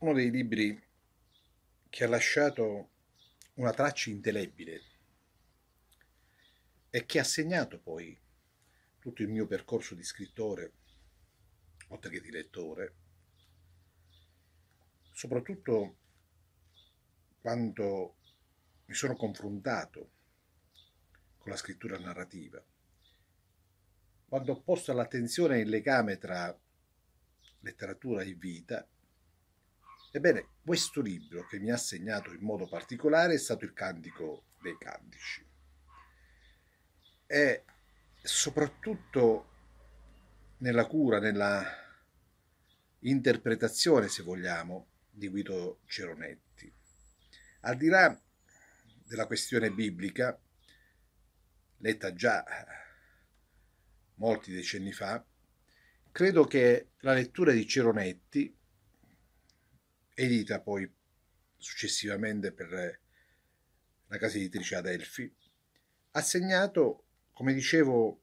uno dei libri che ha lasciato una traccia indelebile e che ha segnato poi tutto il mio percorso di scrittore, oltre che di lettore, soprattutto quando mi sono confrontato con la scrittura narrativa, quando ho posto all'attenzione il legame tra letteratura e vita, Ebbene, questo libro che mi ha segnato in modo particolare è stato il Cantico dei Cantici. E soprattutto nella cura, nella interpretazione, se vogliamo, di Guido Ceronetti. Al di là della questione biblica, letta già molti decenni fa, credo che la lettura di Ceronetti edita poi successivamente per eh, la casa editrice Adelphi, ha segnato, come dicevo,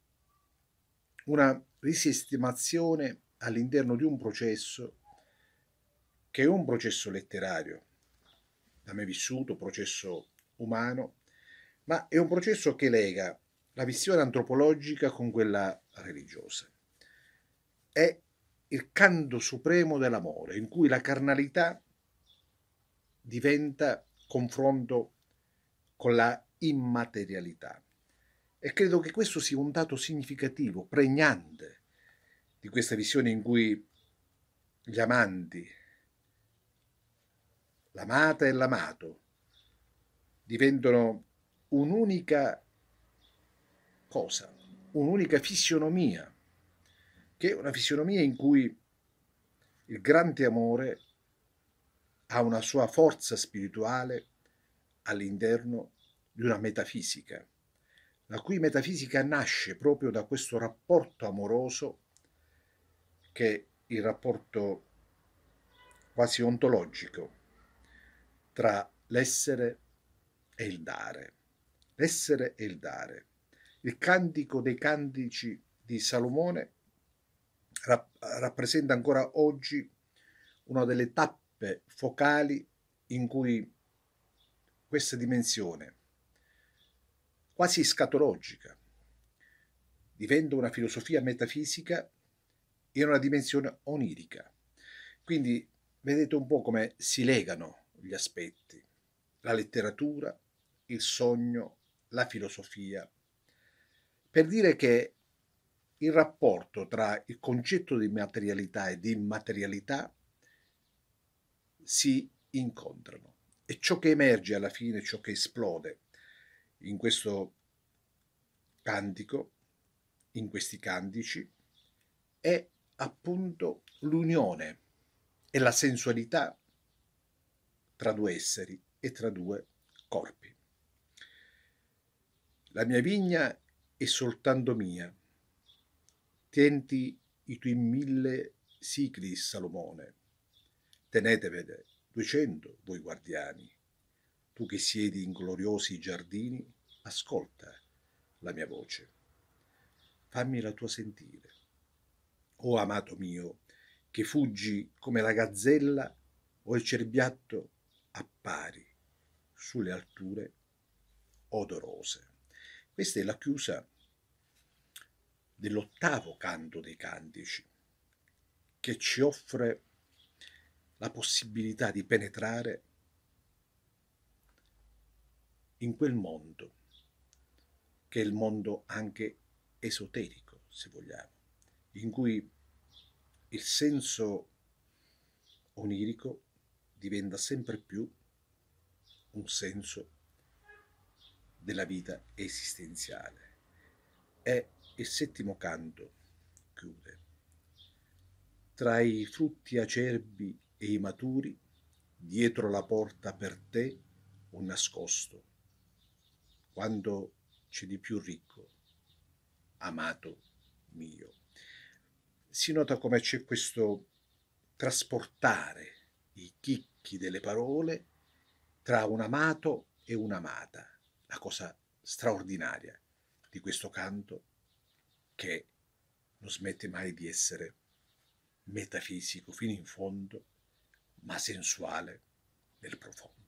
una risistemazione all'interno di un processo che è un processo letterario, da me vissuto, processo umano, ma è un processo che lega la visione antropologica con quella religiosa. È il canto supremo dell'amore, in cui la carnalità diventa confronto con la immaterialità. E credo che questo sia un dato significativo, pregnante di questa visione in cui gli amanti, l'amata e l'amato diventano un'unica cosa, un'unica fisionomia, che è una fisionomia in cui il grande amore ha una sua forza spirituale all'interno di una metafisica, la cui metafisica nasce proprio da questo rapporto amoroso che è il rapporto quasi ontologico tra l'essere e il dare. L'essere e il dare. Il cantico dei cantici di Salomone rappresenta ancora oggi una delle tappe tappe eh, focali in cui questa dimensione quasi scatologica diventa una filosofia metafisica in una dimensione onirica. Quindi vedete un po' come si legano gli aspetti, la letteratura, il sogno, la filosofia, per dire che il rapporto tra il concetto di materialità e di immaterialità si incontrano. E ciò che emerge alla fine, ciò che esplode in questo cantico, in questi cantici, è appunto l'unione e la sensualità tra due esseri e tra due corpi. La mia vigna è soltanto mia. Tienti i tuoi mille sigli, Salomone tenetevene duecento voi guardiani. Tu che siedi in gloriosi giardini, ascolta la mia voce. Fammi la tua sentire. O oh, amato mio, che fuggi come la gazzella o il cerbiatto appari sulle alture odorose. Questa è la chiusa dell'ottavo canto dei cantici, che ci offre la possibilità di penetrare in quel mondo, che è il mondo anche esoterico, se vogliamo, in cui il senso onirico diventa sempre più un senso della vita esistenziale. E il settimo canto chiude. Tra i frutti acerbi e i maturi dietro la porta per te o nascosto, quando c'è di più ricco, amato mio. Si nota come c'è questo trasportare i chicchi delle parole tra un amato e un'amata, la cosa straordinaria di questo canto che non smette mai di essere metafisico fino in fondo ma sensuale nel profondo.